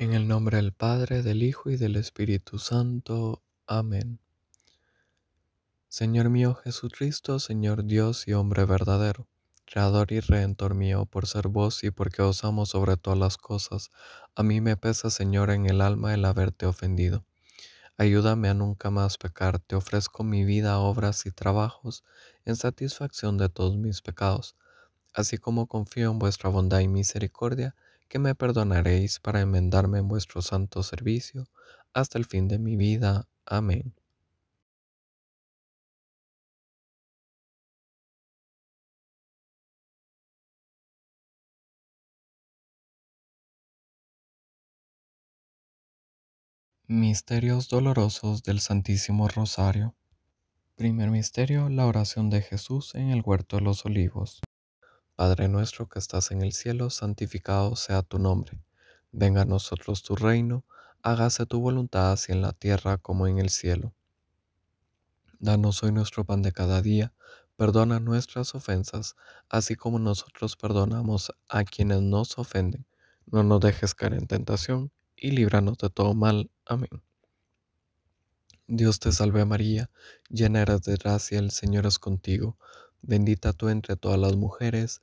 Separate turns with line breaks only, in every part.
En el nombre del Padre, del Hijo y del Espíritu Santo. Amén. Señor mío Jesucristo, Señor Dios y hombre verdadero, Creador y Redentor mío, por ser vos y porque os amo sobre todas las cosas, a mí me pesa, Señor, en el alma el haberte ofendido. Ayúdame a nunca más pecar, te ofrezco mi vida, obras y trabajos en satisfacción de todos mis pecados, así como confío en vuestra bondad y misericordia, que me perdonaréis para enmendarme en vuestro santo servicio hasta el fin de mi vida. Amén. Misterios dolorosos del Santísimo Rosario. Primer misterio, la oración de Jesús en el huerto de los olivos. Padre nuestro que estás en el cielo, santificado sea tu nombre. Venga a nosotros tu reino, hágase tu voluntad así en la tierra como en el cielo. Danos hoy nuestro pan de cada día, perdona nuestras ofensas, así como nosotros perdonamos a quienes nos ofenden. No nos dejes caer en tentación y líbranos de todo mal. Amén. Dios te salve María, llena eres de gracia, el Señor es contigo, bendita tú entre todas las mujeres,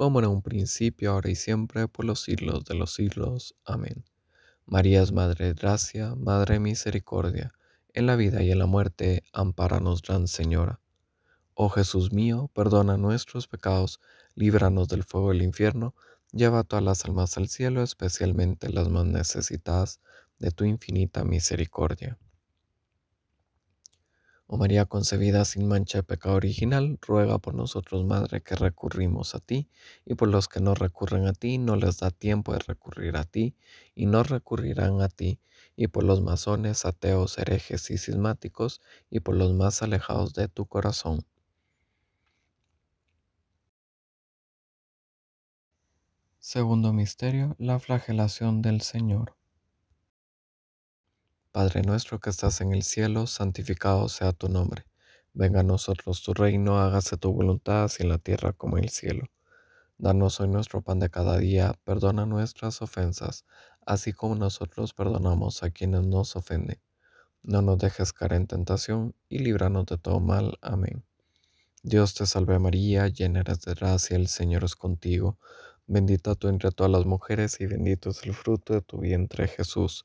como en un principio, ahora y siempre, por los siglos de los siglos. Amén. María es Madre de Gracia, Madre de Misericordia, en la vida y en la muerte, amparanos, Gran Señora. Oh Jesús mío, perdona nuestros pecados, líbranos del fuego del infierno, lleva a todas las almas al cielo, especialmente las más necesitadas de tu infinita misericordia. O María concebida sin mancha de pecado original, ruega por nosotros, Madre, que recurrimos a ti, y por los que no recurren a ti, no les da tiempo de recurrir a ti, y no recurrirán a ti, y por los masones, ateos, herejes y cismáticos, y por los más alejados de tu corazón. Segundo misterio, la flagelación del Señor. Padre nuestro que estás en el cielo, santificado sea tu nombre. Venga a nosotros tu reino, hágase tu voluntad, así en la tierra como en el cielo. Danos hoy nuestro pan de cada día, perdona nuestras ofensas, así como nosotros perdonamos a quienes nos ofenden. No nos dejes caer en tentación y líbranos de todo mal. Amén. Dios te salve María, llena eres de gracia, el Señor es contigo. Bendita tú entre todas las mujeres y bendito es el fruto de tu vientre Jesús.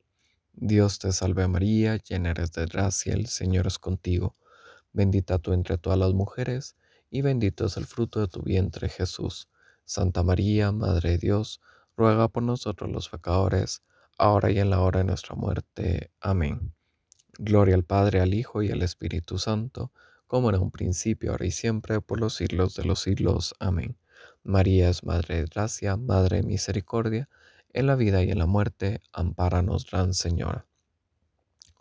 Dios te salve María, llena eres de gracia, el Señor es contigo. Bendita tú entre todas las mujeres, y bendito es el fruto de tu vientre Jesús. Santa María, Madre de Dios, ruega por nosotros los pecadores, ahora y en la hora de nuestra muerte. Amén. Gloria al Padre, al Hijo y al Espíritu Santo, como en un principio, ahora y siempre, por los siglos de los siglos. Amén. María es Madre de Gracia, Madre de Misericordia, en la vida y en la muerte, nos, Gran Señora.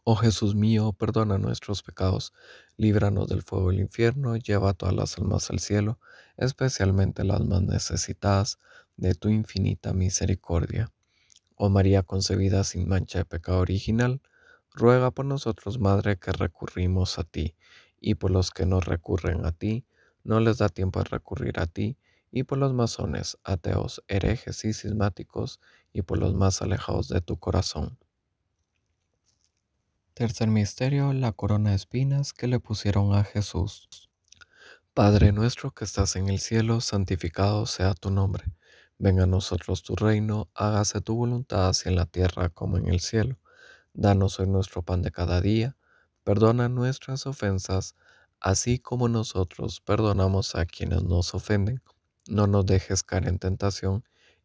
Oh Jesús mío, perdona nuestros pecados, líbranos del fuego del infierno, lleva a todas las almas al cielo, especialmente las más necesitadas de tu infinita misericordia. Oh María concebida sin mancha de pecado original, ruega por nosotros, Madre, que recurrimos a ti, y por los que no recurren a ti, no les da tiempo a recurrir a ti, y por los masones, ateos, herejes y cismáticos, y por pues, los más alejados de tu corazón. Tercer misterio, la corona de espinas que le pusieron a Jesús. Padre nuestro que estás en el cielo, santificado sea tu nombre. Venga a nosotros tu reino, hágase tu voluntad así en la tierra como en el cielo. Danos hoy nuestro pan de cada día. Perdona nuestras ofensas, así como nosotros perdonamos a quienes nos ofenden. No nos dejes caer en tentación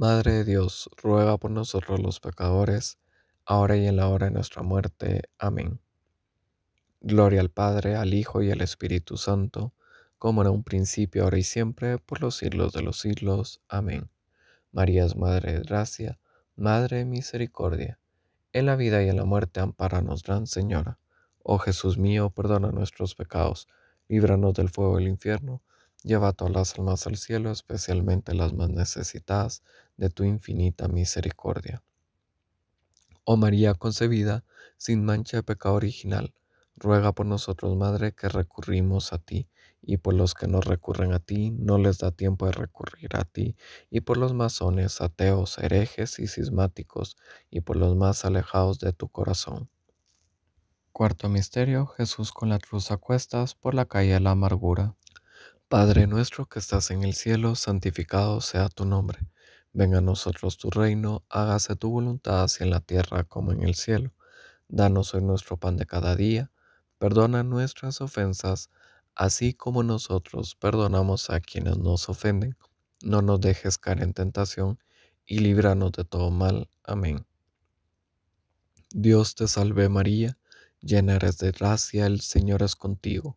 Madre de Dios, ruega por nosotros los pecadores, ahora y en la hora de nuestra muerte. Amén. Gloria al Padre, al Hijo y al Espíritu Santo, como era un principio, ahora y siempre, por los siglos de los siglos. Amén. María es Madre de Gracia, Madre de Misericordia. En la vida y en la muerte, amparanos, Gran Señora. Oh Jesús mío, perdona nuestros pecados, líbranos del fuego del infierno Lleva todas las almas al cielo, especialmente las más necesitadas de tu infinita misericordia. Oh María concebida, sin mancha de pecado original, ruega por nosotros, Madre, que recurrimos a ti, y por los que no recurren a ti, no les da tiempo de recurrir a ti, y por los masones, ateos, herejes y cismáticos, y por los más alejados de tu corazón. Cuarto misterio, Jesús con la cruz a cuestas por la calle de la amargura. Padre nuestro que estás en el cielo, santificado sea tu nombre. Venga a nosotros tu reino, hágase tu voluntad así en la tierra como en el cielo. Danos hoy nuestro pan de cada día, perdona nuestras ofensas, así como nosotros perdonamos a quienes nos ofenden. No nos dejes caer en tentación y líbranos de todo mal. Amén. Dios te salve María, llena eres de gracia, el Señor es contigo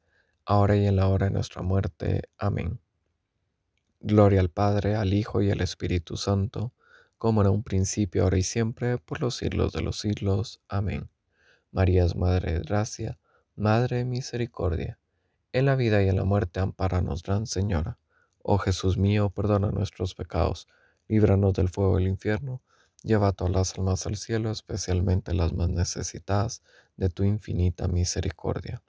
ahora y en la hora de nuestra muerte. Amén. Gloria al Padre, al Hijo y al Espíritu Santo, como era un principio, ahora y siempre, por los siglos de los siglos. Amén. María es Madre de Gracia, Madre de Misericordia. En la vida y en la muerte, amparanos, Gran Señora. Oh Jesús mío, perdona nuestros pecados, líbranos del fuego del infierno, lleva a todas las almas al cielo, especialmente las más necesitadas de tu infinita misericordia.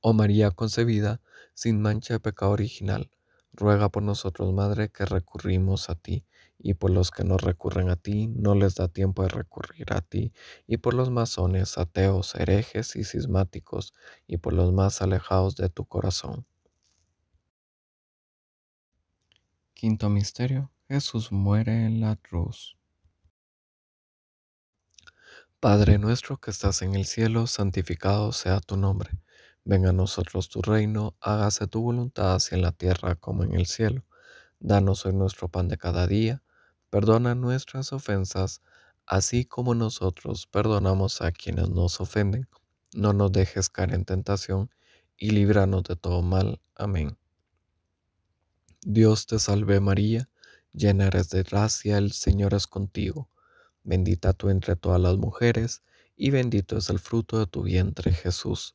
Oh María concebida, sin mancha de pecado original, ruega por nosotros, Madre, que recurrimos a ti, y por los que no recurren a ti, no les da tiempo de recurrir a ti, y por los masones, ateos, herejes y cismáticos, y por los más alejados de tu corazón. Quinto misterio, Jesús muere en la cruz. Padre nuestro que estás en el cielo, santificado sea tu nombre. Venga a nosotros tu reino, hágase tu voluntad así en la tierra como en el cielo. Danos hoy nuestro pan de cada día, perdona nuestras ofensas, así como nosotros perdonamos a quienes nos ofenden. No nos dejes caer en tentación, y líbranos de todo mal. Amén. Dios te salve María, llena eres de gracia, el Señor es contigo. Bendita tú entre todas las mujeres, y bendito es el fruto de tu vientre Jesús.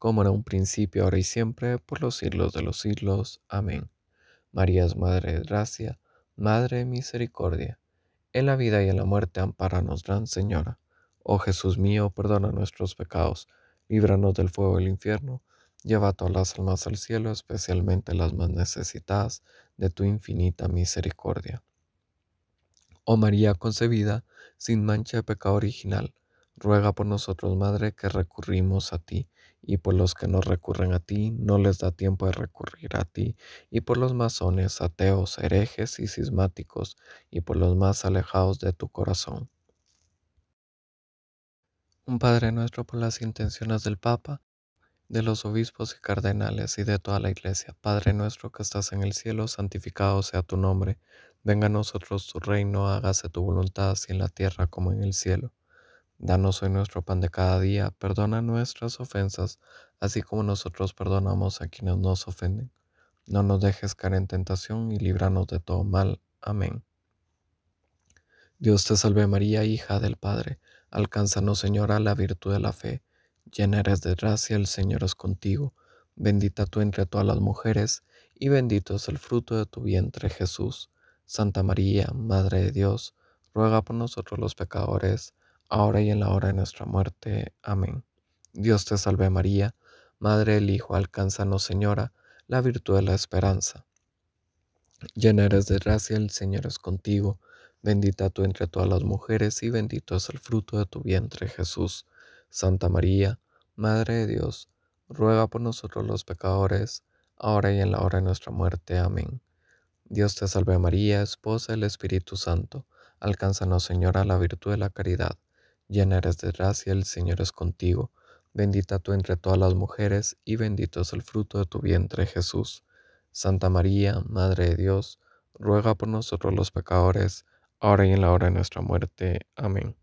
como era un principio, ahora y siempre, por los siglos de los siglos. Amén. María es Madre de Gracia, Madre de Misericordia. En la vida y en la muerte, amparanos, Gran Señora. Oh Jesús mío, perdona nuestros pecados, líbranos del fuego del infierno, lleva a todas las almas al cielo, especialmente las más necesitadas de tu infinita misericordia. Oh María concebida, sin mancha de pecado original, Ruega por nosotros, Madre, que recurrimos a ti, y por los que no recurren a ti, no les da tiempo de recurrir a ti, y por los masones, ateos, herejes y cismáticos, y por los más alejados de tu corazón. Un Padre nuestro por las intenciones del Papa, de los obispos y cardenales y de toda la Iglesia. Padre nuestro que estás en el cielo, santificado sea tu nombre. Venga a nosotros tu reino, hágase tu voluntad, así en la tierra como en el cielo. Danos hoy nuestro pan de cada día, perdona nuestras ofensas, así como nosotros perdonamos a quienes nos ofenden. No nos dejes caer en tentación y líbranos de todo mal. Amén. Dios te salve María, hija del Padre, alcánzanos Señora la virtud de la fe, llena eres de gracia, el Señor es contigo, bendita tú entre todas las mujeres, y bendito es el fruto de tu vientre Jesús. Santa María, Madre de Dios, ruega por nosotros los pecadores, ahora y en la hora de nuestra muerte. Amén. Dios te salve María, Madre del Hijo, alcánzanos Señora, la virtud de la esperanza. Llena eres de gracia, el Señor es contigo, bendita tú entre todas las mujeres y bendito es el fruto de tu vientre Jesús. Santa María, Madre de Dios, ruega por nosotros los pecadores, ahora y en la hora de nuestra muerte. Amén. Dios te salve María, esposa del Espíritu Santo, alcánzanos Señora la virtud de la caridad llena eres de gracia, el Señor es contigo, bendita tú entre todas las mujeres, y bendito es el fruto de tu vientre Jesús. Santa María, Madre de Dios, ruega por nosotros los pecadores, ahora y en la hora de nuestra muerte. Amén.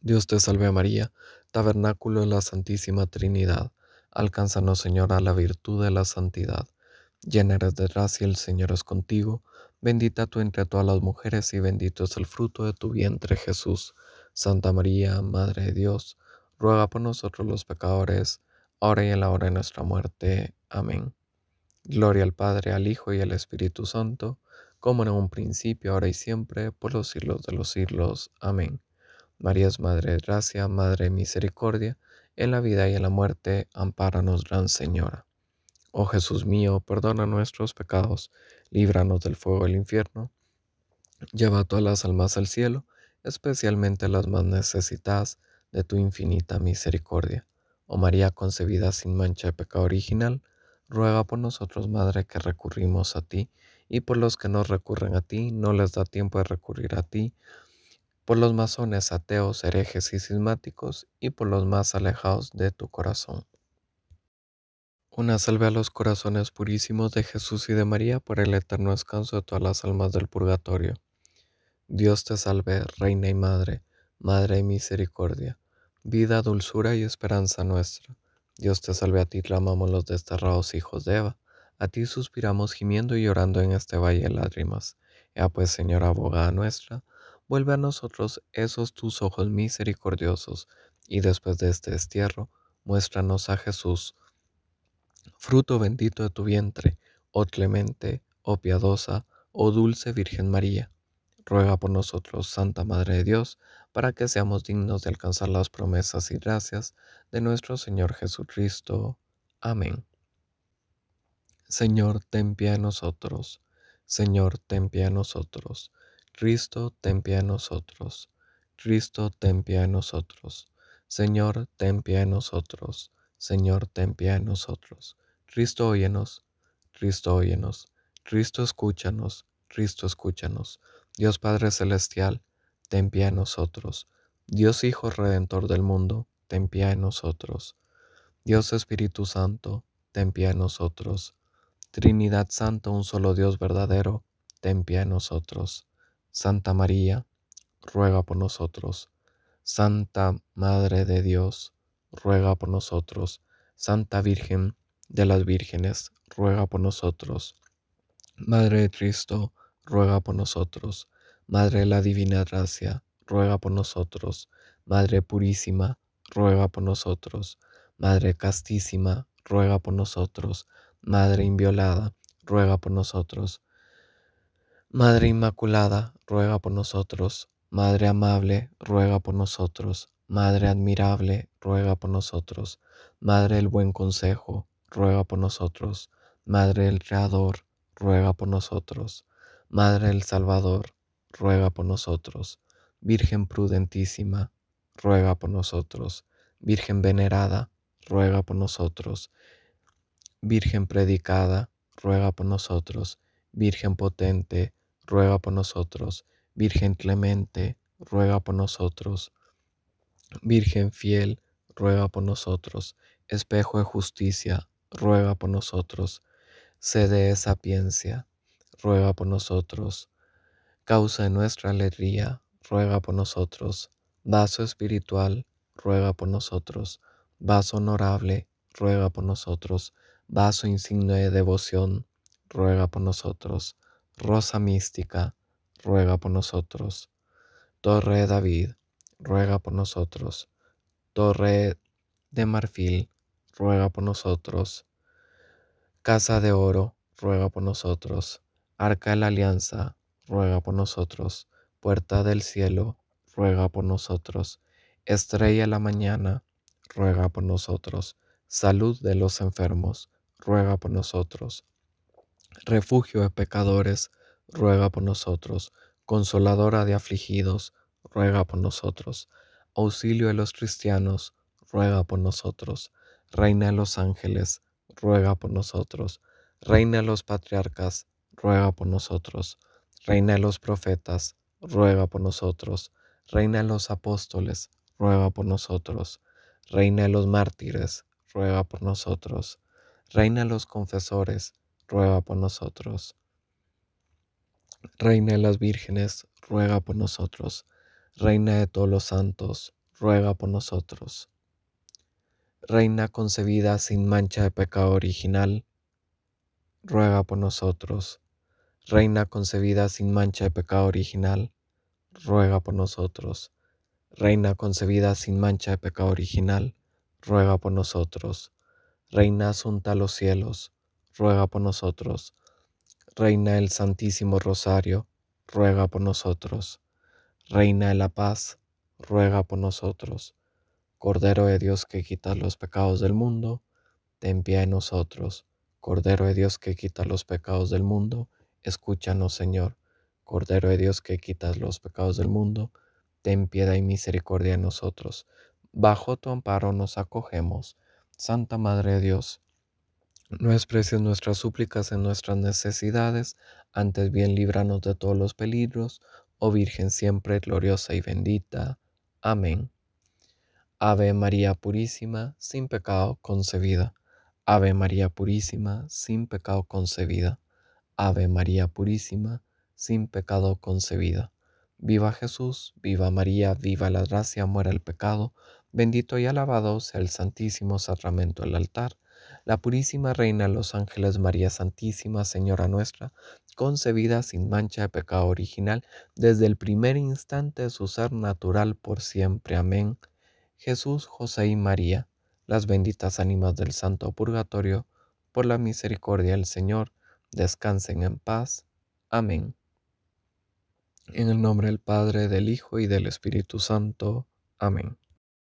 Dios te salve María, tabernáculo de la Santísima Trinidad, alcánzanos Señora la virtud de la santidad. Llena eres de gracia, el Señor es contigo, bendita tú entre todas las mujeres y bendito es el fruto de tu vientre Jesús. Santa María, Madre de Dios, ruega por nosotros los pecadores, ahora y en la hora de nuestra muerte. Amén. Gloria al Padre, al Hijo y al Espíritu Santo, como en un principio, ahora y siempre, por los siglos de los siglos. Amén. María es Madre de Gracia, Madre de Misericordia, en la vida y en la muerte, ampáranos, Gran Señora. Oh Jesús mío, perdona nuestros pecados, líbranos del fuego del infierno, lleva a todas las almas al cielo, especialmente las más necesitadas de tu infinita misericordia. Oh María concebida sin mancha de pecado original, ruega por nosotros, Madre, que recurrimos a ti, y por los que no recurren a ti, no les da tiempo de recurrir a ti, por los masones, ateos, herejes y cismáticos, y por los más alejados de tu corazón. Una salve a los corazones purísimos de Jesús y de María por el eterno descanso de todas las almas del purgatorio. Dios te salve, Reina y Madre, Madre y Misericordia, vida, dulzura y esperanza nuestra. Dios te salve, a ti clamamos los desterrados hijos de Eva, a ti suspiramos gimiendo y llorando en este valle de lágrimas. Ya pues, Señora abogada nuestra, vuelve a nosotros esos tus ojos misericordiosos, y después de este destierro, muéstranos a Jesús, fruto bendito de tu vientre, oh clemente, oh piadosa, oh dulce Virgen María ruega por nosotros, Santa Madre de Dios, para que seamos dignos de alcanzar las promesas y gracias de nuestro Señor Jesucristo. Amén. Señor, ten piedad de nosotros. Señor, ten piedad de nosotros. Cristo, ten piedad de nosotros. Cristo, ten piedad nosotros. Señor, ten piedad de nosotros. Señor, ten piedad de nosotros. Cristo, óyenos. Cristo, óyenos. Cristo, escúchanos. Cristo, escúchanos. Dios Padre Celestial, ten piedad de nosotros. Dios Hijo Redentor del mundo, ten piedad de nosotros. Dios Espíritu Santo, ten piedad de nosotros. Trinidad Santa, un solo Dios verdadero, ten piedad de nosotros. Santa María, ruega por nosotros. Santa Madre de Dios, ruega por nosotros. Santa Virgen de las Vírgenes, ruega por nosotros. Madre de Cristo, ruega por nosotros. Madre de la Divina Gracia, ruega por nosotros. Madre Purísima, ruega por nosotros. Madre Castísima, ruega por nosotros. Madre Inviolada, ruega por nosotros. Madre Inmaculada, ruega por nosotros. Madre Amable, ruega por nosotros. Madre Admirable, ruega por nosotros. Madre el Buen Consejo, ruega por nosotros. Madre el Creador, ruega por nosotros. Madre del Salvador, ruega por nosotros. Virgen prudentísima, ruega por nosotros. Virgen venerada, ruega por nosotros. Virgen predicada, ruega por nosotros. Virgen potente, ruega por nosotros. Virgen clemente, ruega por nosotros. Virgen fiel, ruega por nosotros. Espejo de justicia, ruega por nosotros. Sede de sapiencia, ruega por nosotros. Causa de nuestra alegría, ruega por nosotros. Vaso espiritual, ruega por nosotros. Vaso honorable, ruega por nosotros. Vaso insignia de devoción, ruega por nosotros. Rosa mística, ruega por nosotros. Torre de David, ruega por nosotros. Torre de marfil, ruega por nosotros. Casa de oro, ruega por nosotros. Arca de la Alianza, ruega por nosotros. Puerta del cielo, ruega por nosotros. Estrella de la mañana, ruega por nosotros. Salud de los enfermos, ruega por nosotros. Refugio de pecadores, ruega por nosotros. Consoladora de afligidos, ruega por nosotros. Auxilio de los cristianos, ruega por nosotros. Reina de los ángeles, ruega por nosotros. Reina de los patriarcas, ruega por nosotros. Reina de los profetas, ruega por nosotros. Reina de los apóstoles, ruega por nosotros. Reina de los mártires, ruega por nosotros. Reina de los confesores, ruega por nosotros. Reina de las vírgenes, ruega por nosotros. Reina de todos los santos, ruega por nosotros. Reina concebida sin mancha de pecado original, ruega por nosotros. Reina concebida sin mancha de pecado original, ruega por nosotros. Reina concebida sin mancha de pecado original, ruega por nosotros. Reina asunta a los cielos, ruega por nosotros. Reina el Santísimo Rosario, ruega por nosotros. Reina de la Paz, ruega por nosotros. Cordero de Dios que quita los pecados del mundo, ten piedad de nosotros. Cordero de Dios que quita los pecados del mundo, Escúchanos, Señor, Cordero de Dios que quitas los pecados del mundo, ten piedad y misericordia de nosotros. Bajo tu amparo nos acogemos. Santa Madre de Dios, no expreses nuestras súplicas en nuestras necesidades, antes bien líbranos de todos los peligros, oh Virgen siempre gloriosa y bendita. Amén. Ave María Purísima, sin pecado concebida. Ave María Purísima, sin pecado concebida. Ave María Purísima, sin pecado concebida. Viva Jesús, viva María, viva la gracia, muera el pecado, bendito y alabado sea el Santísimo Sacramento del altar. La Purísima Reina los Ángeles, María Santísima, Señora nuestra, concebida sin mancha de pecado original, desde el primer instante de su ser natural por siempre. Amén. Jesús, José y María, las benditas ánimas del Santo Purgatorio, por la misericordia del Señor, Descansen en paz. Amén. En el nombre del Padre, del Hijo y del Espíritu Santo. Amén.